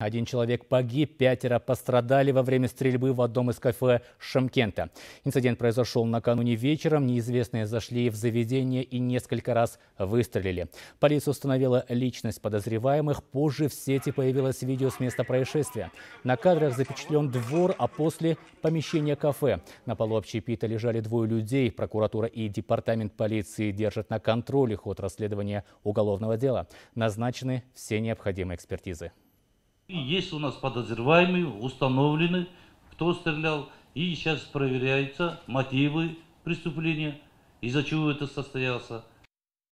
Один человек погиб, пятеро пострадали во время стрельбы в одном из кафе Шамкента. Инцидент произошел накануне вечером. Неизвестные зашли в заведение и несколько раз выстрелили. Полиция установила личность подозреваемых. Позже в сети появилось видео с места происшествия. На кадрах запечатлен двор, а после – помещение кафе. На полу общепита лежали двое людей. Прокуратура и департамент полиции держат на контроле ход расследования уголовного дела. Назначены все необходимые экспертизы. И есть у нас подозреваемые, установлены, кто стрелял, и сейчас проверяются мотивы преступления, из-за чего это состоялся.